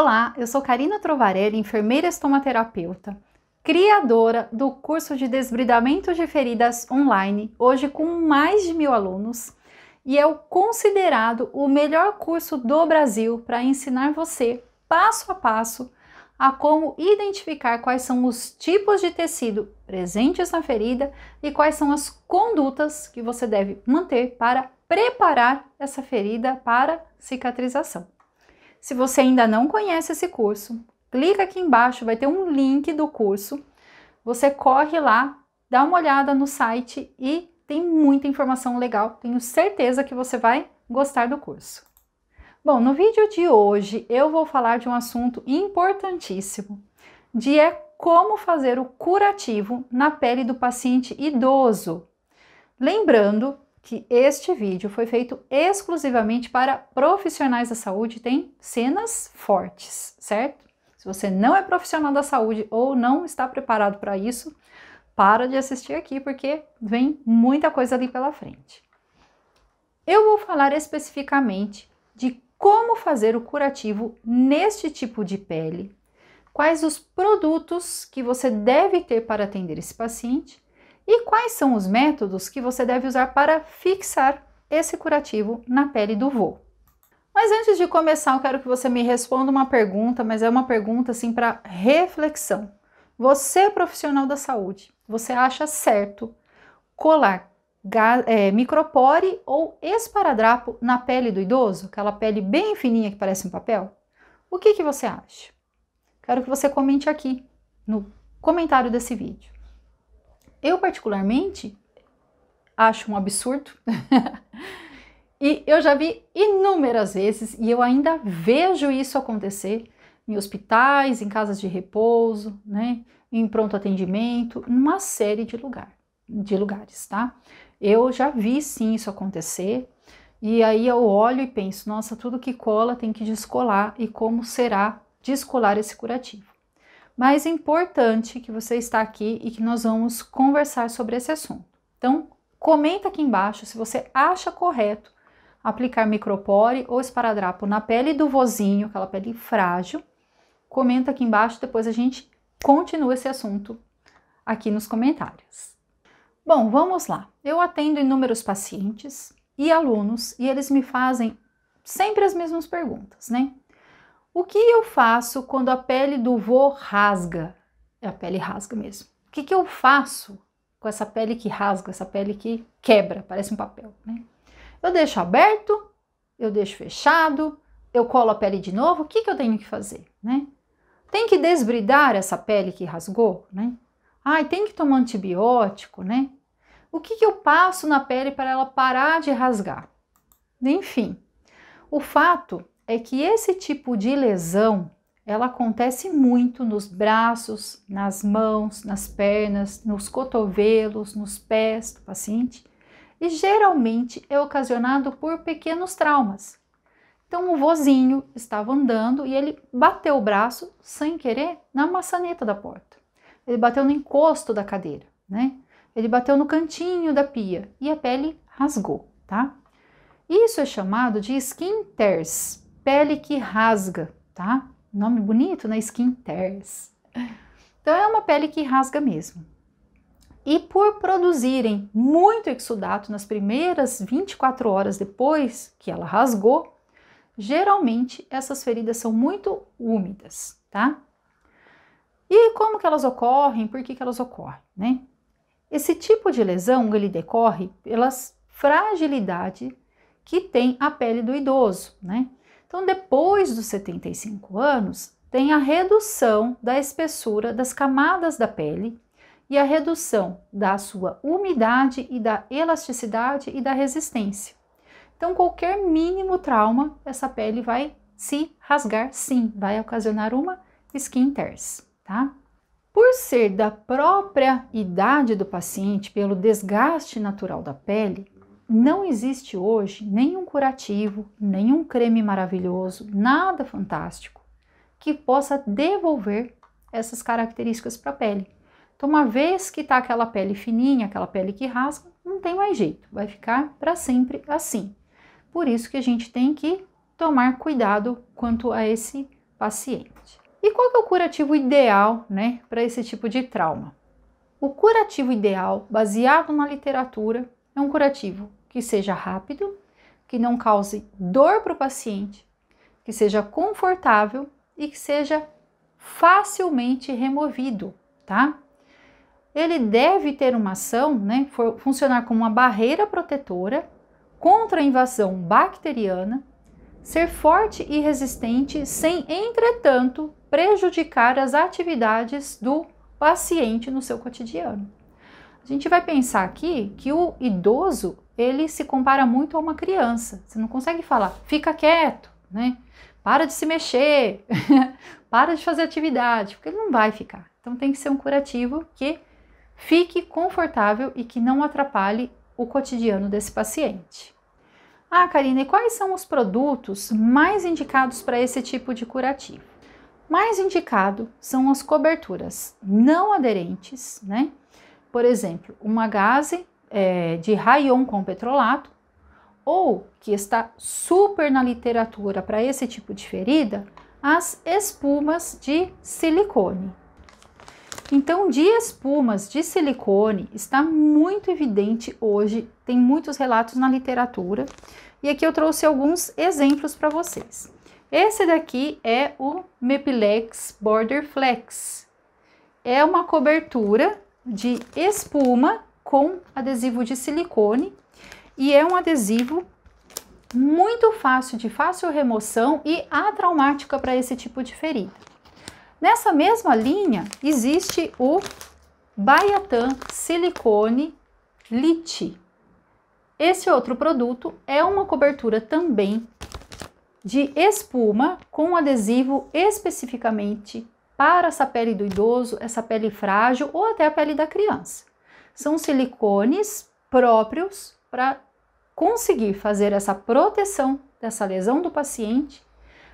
Olá, eu sou Karina Trovarelli, enfermeira estomaterapeuta, criadora do curso de desbridamento de feridas online, hoje com mais de mil alunos, e é o considerado o melhor curso do Brasil para ensinar você, passo a passo, a como identificar quais são os tipos de tecido presentes na ferida e quais são as condutas que você deve manter para preparar essa ferida para cicatrização. Se você ainda não conhece esse curso, clica aqui embaixo, vai ter um link do curso. Você corre lá, dá uma olhada no site e tem muita informação legal. Tenho certeza que você vai gostar do curso. Bom, no vídeo de hoje eu vou falar de um assunto importantíssimo, de é como fazer o curativo na pele do paciente idoso. Lembrando que este vídeo foi feito exclusivamente para profissionais da saúde, tem cenas fortes, certo? Se você não é profissional da saúde ou não está preparado para isso, para de assistir aqui porque vem muita coisa ali pela frente. Eu vou falar especificamente de como fazer o curativo neste tipo de pele, quais os produtos que você deve ter para atender esse paciente e quais são os métodos que você deve usar para fixar esse curativo na pele do vô? Mas antes de começar, eu quero que você me responda uma pergunta, mas é uma pergunta assim para reflexão. Você, profissional da saúde, você acha certo colar é, micropore ou esparadrapo na pele do idoso? Aquela pele bem fininha que parece um papel? O que, que você acha? Quero que você comente aqui no comentário desse vídeo. Eu, particularmente, acho um absurdo. e eu já vi inúmeras vezes, e eu ainda vejo isso acontecer em hospitais, em casas de repouso, né? em pronto atendimento, numa série de, lugar, de lugares, tá? Eu já vi sim isso acontecer, e aí eu olho e penso, nossa, tudo que cola tem que descolar, e como será descolar esse curativo? mas é importante que você está aqui e que nós vamos conversar sobre esse assunto. Então, comenta aqui embaixo se você acha correto aplicar micropore ou esparadrapo na pele do vozinho, aquela pele frágil. Comenta aqui embaixo, depois a gente continua esse assunto aqui nos comentários. Bom, vamos lá. Eu atendo inúmeros pacientes e alunos e eles me fazem sempre as mesmas perguntas, né? O que eu faço quando a pele do vô rasga? É a pele rasga mesmo. O que, que eu faço com essa pele que rasga, essa pele que quebra, parece um papel, né? Eu deixo aberto, eu deixo fechado, eu colo a pele de novo, o que, que eu tenho que fazer, né? Tem que desbridar essa pele que rasgou, né? Ai, tem que tomar antibiótico, né? O que, que eu passo na pele para ela parar de rasgar? Enfim, o fato é que esse tipo de lesão ela acontece muito nos braços, nas mãos, nas pernas, nos cotovelos, nos pés do paciente e geralmente é ocasionado por pequenos traumas. Então, o vozinho estava andando e ele bateu o braço, sem querer, na maçaneta da porta. Ele bateu no encosto da cadeira, né? Ele bateu no cantinho da pia e a pele rasgou, tá? Isso é chamado de skin tears pele que rasga, tá? Nome bonito, né? Skin tears. Então é uma pele que rasga mesmo. E por produzirem muito exudato nas primeiras 24 horas depois que ela rasgou, geralmente essas feridas são muito úmidas, tá? E como que elas ocorrem? Por que, que elas ocorrem, né? Esse tipo de lesão ele decorre pela fragilidade que tem a pele do idoso, né? Então, depois dos 75 anos, tem a redução da espessura das camadas da pele e a redução da sua umidade e da elasticidade e da resistência. Então, qualquer mínimo trauma, essa pele vai se rasgar, sim, vai ocasionar uma skin tears, tá? Por ser da própria idade do paciente, pelo desgaste natural da pele, não existe hoje nenhum curativo, nenhum creme maravilhoso, nada fantástico que possa devolver essas características para a pele. Então, uma vez que está aquela pele fininha, aquela pele que rasga, não tem mais jeito, vai ficar para sempre assim. Por isso que a gente tem que tomar cuidado quanto a esse paciente. E qual é o curativo ideal, né, para esse tipo de trauma? O curativo ideal, baseado na literatura, é um curativo que seja rápido, que não cause dor para o paciente, que seja confortável e que seja facilmente removido, tá? Ele deve ter uma ação, né, funcionar como uma barreira protetora contra a invasão bacteriana, ser forte e resistente sem, entretanto, prejudicar as atividades do paciente no seu cotidiano. A gente vai pensar aqui que o idoso ele se compara muito a uma criança. Você não consegue falar, fica quieto, né? Para de se mexer, para de fazer atividade, porque ele não vai ficar. Então tem que ser um curativo que fique confortável e que não atrapalhe o cotidiano desse paciente. Ah, Karina, e quais são os produtos mais indicados para esse tipo de curativo? Mais indicado são as coberturas não aderentes, né? por exemplo, uma gase é, de raion com petrolato, ou que está super na literatura para esse tipo de ferida, as espumas de silicone. Então, de espumas de silicone está muito evidente hoje, tem muitos relatos na literatura, e aqui eu trouxe alguns exemplos para vocês. Esse daqui é o Mepilex Border Flex. É uma cobertura de espuma com adesivo de silicone e é um adesivo muito fácil, de fácil remoção e atraumática para esse tipo de ferida. Nessa mesma linha existe o Baiatan Silicone Liti. Esse outro produto é uma cobertura também de espuma com adesivo especificamente para essa pele do idoso, essa pele frágil ou até a pele da criança. São silicones próprios para conseguir fazer essa proteção dessa lesão do paciente,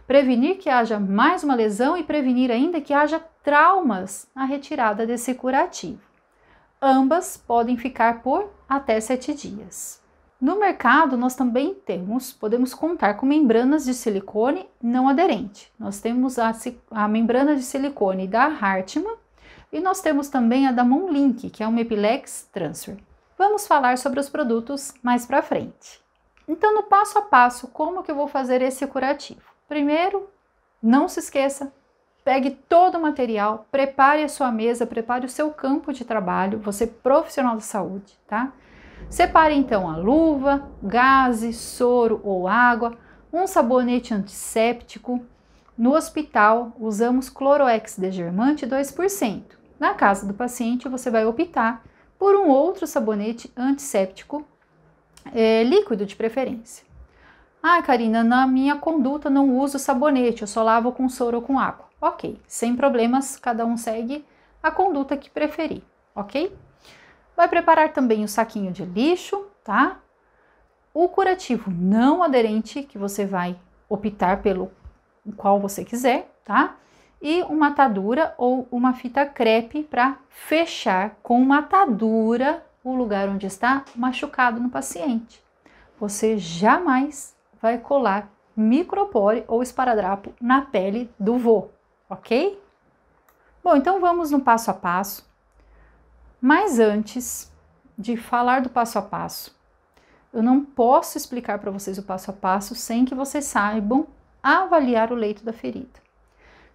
prevenir que haja mais uma lesão e prevenir ainda que haja traumas na retirada desse curativo. Ambas podem ficar por até sete dias. No mercado, nós também temos, podemos contar com membranas de silicone não aderente. Nós temos a, a membrana de silicone da Hartmann e nós temos também a da Monlink, que é uma Epilex Transfer. Vamos falar sobre os produtos mais para frente. Então, no passo a passo, como que eu vou fazer esse curativo? Primeiro, não se esqueça, pegue todo o material, prepare a sua mesa, prepare o seu campo de trabalho, você profissional da saúde, tá? Separe então a luva, gaze, soro ou água, um sabonete antisséptico. No hospital, usamos cloroex degermante 2%. Na casa do paciente, você vai optar por um outro sabonete antisséptico é, líquido de preferência. Ah, Karina, na minha conduta não uso sabonete, eu só lavo com soro ou com água. Ok, sem problemas, cada um segue a conduta que preferir, ok? Vai preparar também o saquinho de lixo, tá? O curativo não aderente, que você vai optar pelo qual você quiser, tá? E uma atadura ou uma fita crepe para fechar com uma atadura o lugar onde está machucado no paciente. Você jamais vai colar micropore ou esparadrapo na pele do vô, ok? Bom, então vamos no passo a passo mas antes de falar do passo a passo, eu não posso explicar para vocês o passo a passo sem que vocês saibam avaliar o leito da ferida.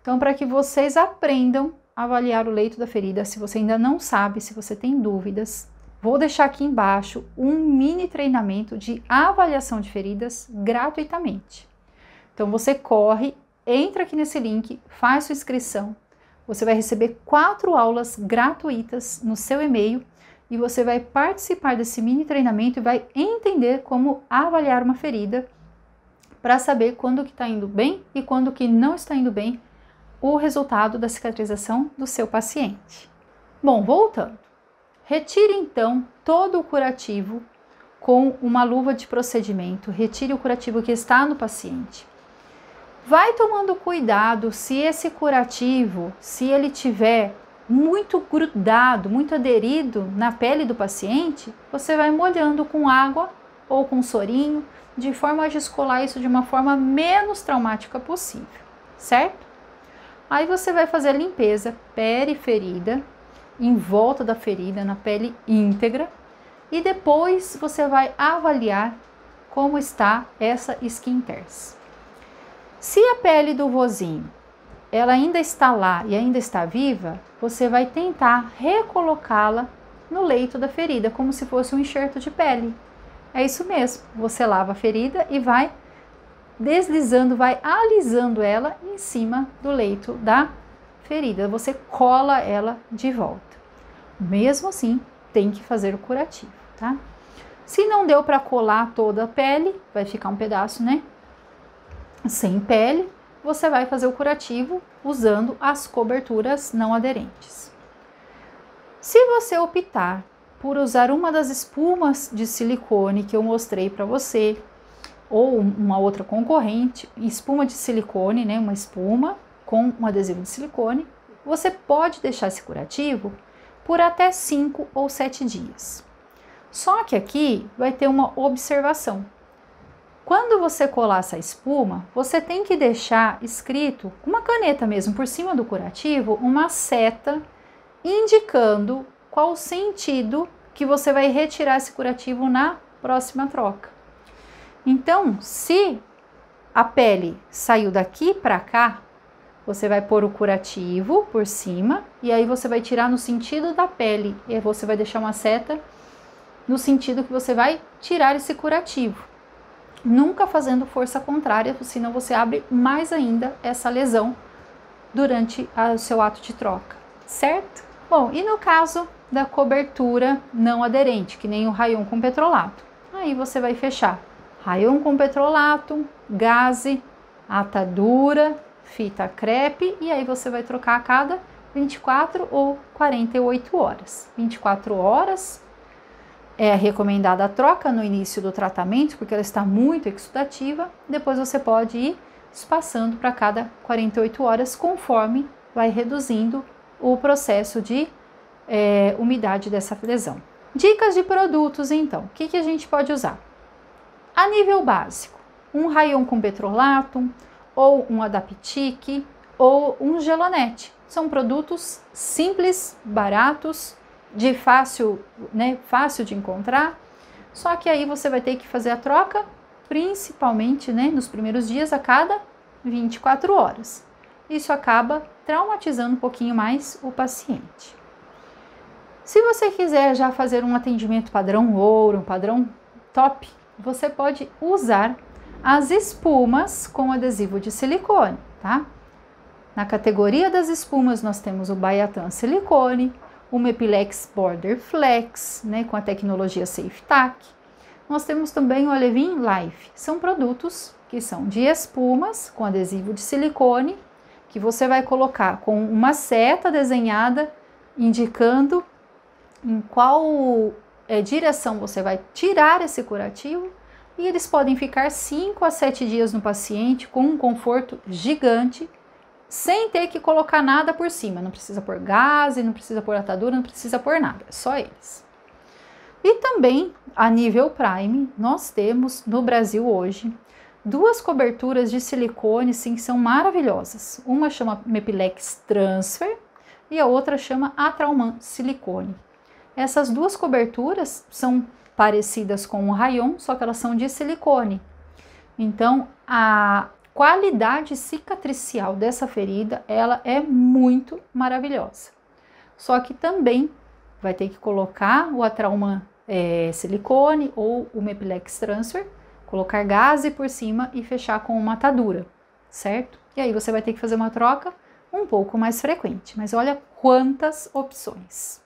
Então, para que vocês aprendam a avaliar o leito da ferida, se você ainda não sabe, se você tem dúvidas, vou deixar aqui embaixo um mini treinamento de avaliação de feridas gratuitamente. Então, você corre, entra aqui nesse link, faz sua inscrição, você vai receber quatro aulas gratuitas no seu e-mail e você vai participar desse mini treinamento e vai entender como avaliar uma ferida para saber quando que está indo bem e quando que não está indo bem o resultado da cicatrização do seu paciente. Bom, voltando. Retire então todo o curativo com uma luva de procedimento. Retire o curativo que está no paciente. Vai tomando cuidado se esse curativo, se ele tiver muito grudado, muito aderido na pele do paciente, você vai molhando com água ou com sorinho, de forma a descolar isso de uma forma menos traumática possível, certo? Aí você vai fazer a limpeza periferida, em volta da ferida, na pele íntegra, e depois você vai avaliar como está essa skin tears. Se a pele do vozinho ela ainda está lá e ainda está viva, você vai tentar recolocá-la no leito da ferida, como se fosse um enxerto de pele. É isso mesmo. Você lava a ferida e vai deslizando, vai alisando ela em cima do leito da ferida. Você cola ela de volta. Mesmo assim, tem que fazer o curativo, tá? Se não deu para colar toda a pele, vai ficar um pedaço, né? sem pele, você vai fazer o curativo usando as coberturas não aderentes. Se você optar por usar uma das espumas de silicone que eu mostrei para você, ou uma outra concorrente, espuma de silicone, né, uma espuma com um adesivo de silicone, você pode deixar esse curativo por até 5 ou 7 dias. Só que aqui vai ter uma observação. Quando você colar essa espuma, você tem que deixar escrito, com uma caneta mesmo por cima do curativo, uma seta indicando qual sentido que você vai retirar esse curativo na próxima troca. Então, se a pele saiu daqui para cá, você vai pôr o curativo por cima e aí você vai tirar no sentido da pele e você vai deixar uma seta no sentido que você vai tirar esse curativo nunca fazendo força contrária, senão você abre mais ainda essa lesão durante o seu ato de troca, certo? Bom, e no caso da cobertura não aderente, que nem o raio com petrolato, aí você vai fechar raio com petrolato, gaze, atadura, fita crepe e aí você vai trocar a cada 24 ou 48 horas. 24 horas é recomendada a troca no início do tratamento, porque ela está muito exudativa. Depois você pode ir espaçando para cada 48 horas, conforme vai reduzindo o processo de é, umidade dessa lesão. Dicas de produtos, então. O que, que a gente pode usar? A nível básico, um rayon com petrolato, ou um adaptique, ou um gelonete. São produtos simples, baratos, de fácil, né, fácil de encontrar. Só que aí você vai ter que fazer a troca, principalmente né, nos primeiros dias, a cada 24 horas. Isso acaba traumatizando um pouquinho mais o paciente. Se você quiser já fazer um atendimento padrão ouro, um padrão top, você pode usar as espumas com adesivo de silicone, tá? Na categoria das espumas, nós temos o Baiatan silicone, uma Epilex Border Flex, né, com a tecnologia SafeTac. Nós temos também o Alevin Life. São produtos que são de espumas com adesivo de silicone, que você vai colocar com uma seta desenhada indicando em qual é, direção você vai tirar esse curativo e eles podem ficar 5 a 7 dias no paciente com um conforto gigante sem ter que colocar nada por cima. Não precisa pôr gás, não precisa pôr atadura, não precisa pôr nada, só eles. E também, a nível Prime, nós temos no Brasil hoje duas coberturas de silicone sim, que são maravilhosas. Uma chama Mepilex Transfer e a outra chama Atrauman Silicone. Essas duas coberturas são parecidas com o Rayon, só que elas são de silicone. Então, a qualidade cicatricial dessa ferida, ela é muito maravilhosa. Só que também vai ter que colocar o atrauma é, silicone ou o Mepilex Transfer, colocar gaze por cima e fechar com uma atadura, certo? E aí você vai ter que fazer uma troca um pouco mais frequente, mas olha quantas opções.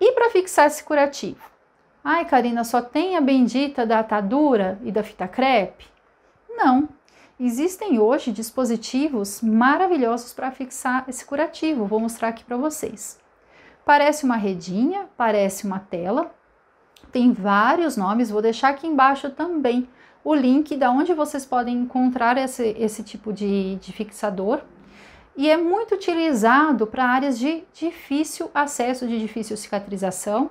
E para fixar esse curativo? Ai, Karina, só tem a bendita da atadura e da fita crepe? Não, Existem hoje dispositivos maravilhosos para fixar esse curativo, vou mostrar aqui para vocês. Parece uma redinha, parece uma tela, tem vários nomes, vou deixar aqui embaixo também o link da onde vocês podem encontrar esse, esse tipo de, de fixador. E é muito utilizado para áreas de difícil acesso, de difícil cicatrização,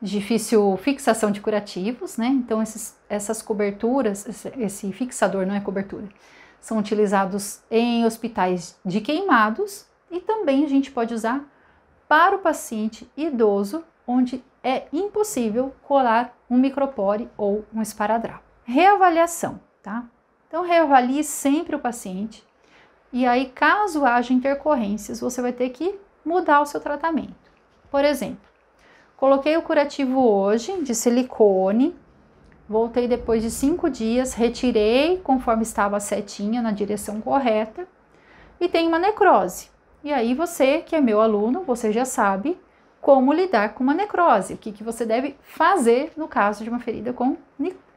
difícil fixação de curativos, né? Então, esses, essas coberturas, esse, fixador não é cobertura, são utilizados em hospitais de queimados e também a gente pode usar para o paciente idoso, onde é impossível colar um micropore ou um esparadrapo. Reavaliação, tá? Então, reavalie sempre o paciente e aí, caso haja intercorrências, você vai ter que mudar o seu tratamento. Por exemplo, Coloquei o curativo hoje de silicone, voltei depois de cinco dias, retirei conforme estava a setinha na direção correta e tem uma necrose. E aí você, que é meu aluno, você já sabe como lidar com uma necrose, o que, que você deve fazer no caso de uma ferida com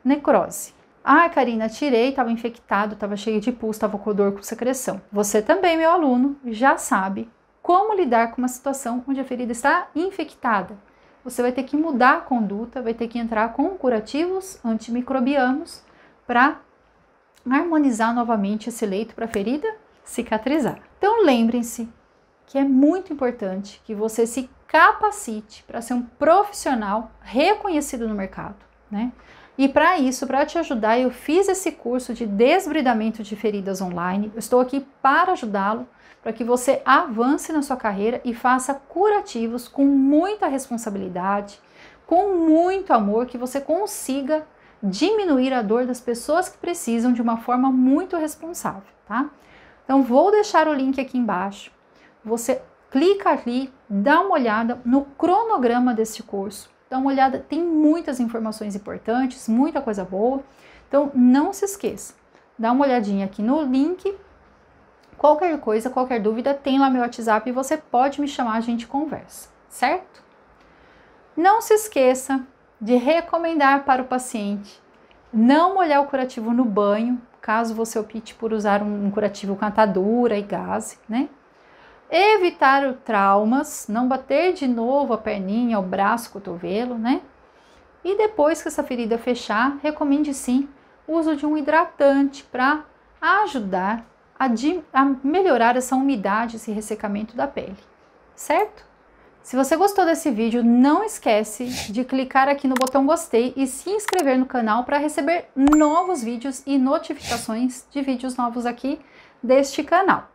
necrose. Ah, Karina, tirei, estava infectado, estava cheio de pus, estava com dor, com secreção. Você também, meu aluno, já sabe como lidar com uma situação onde a ferida está infectada você vai ter que mudar a conduta, vai ter que entrar com curativos antimicrobianos para harmonizar novamente esse leito para a ferida cicatrizar. Então lembrem-se que é muito importante que você se capacite para ser um profissional reconhecido no mercado, né? E para isso, para te ajudar, eu fiz esse curso de desbridamento de feridas online. Eu estou aqui para ajudá-lo para que você avance na sua carreira e faça curativos com muita responsabilidade, com muito amor, que você consiga diminuir a dor das pessoas que precisam de uma forma muito responsável, tá? Então vou deixar o link aqui embaixo. Você clica ali, dá uma olhada no cronograma deste curso. Dá uma olhada, tem muitas informações importantes, muita coisa boa. Então não se esqueça. Dá uma olhadinha aqui no link Qualquer coisa, qualquer dúvida, tem lá meu WhatsApp e você pode me chamar, a gente conversa, certo? Não se esqueça de recomendar para o paciente não molhar o curativo no banho, caso você opte por usar um curativo com atadura e gás, né? Evitar o traumas, não bater de novo a perninha, o braço, o cotovelo, né? E depois que essa ferida fechar, recomende sim o uso de um hidratante para ajudar a, a melhorar essa umidade, esse ressecamento da pele, certo? Se você gostou desse vídeo, não esquece de clicar aqui no botão gostei e se inscrever no canal para receber novos vídeos e notificações de vídeos novos aqui deste canal.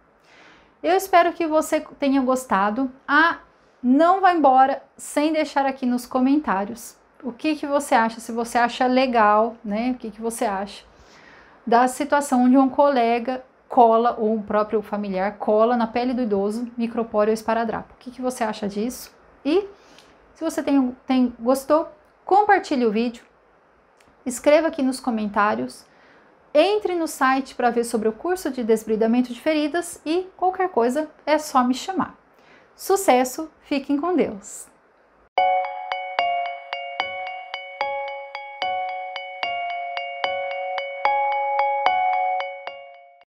Eu espero que você tenha gostado. Ah, não vá embora sem deixar aqui nos comentários o que, que você acha, se você acha legal, né? O que, que você acha da situação de um colega cola ou um próprio familiar cola na pele do idoso micropóreo ou esparadrapo. O que, que você acha disso? E se você tem, tem gostou, compartilhe o vídeo, escreva aqui nos comentários, entre no site para ver sobre o curso de desbridamento de feridas e qualquer coisa é só me chamar. Sucesso, fiquem com Deus!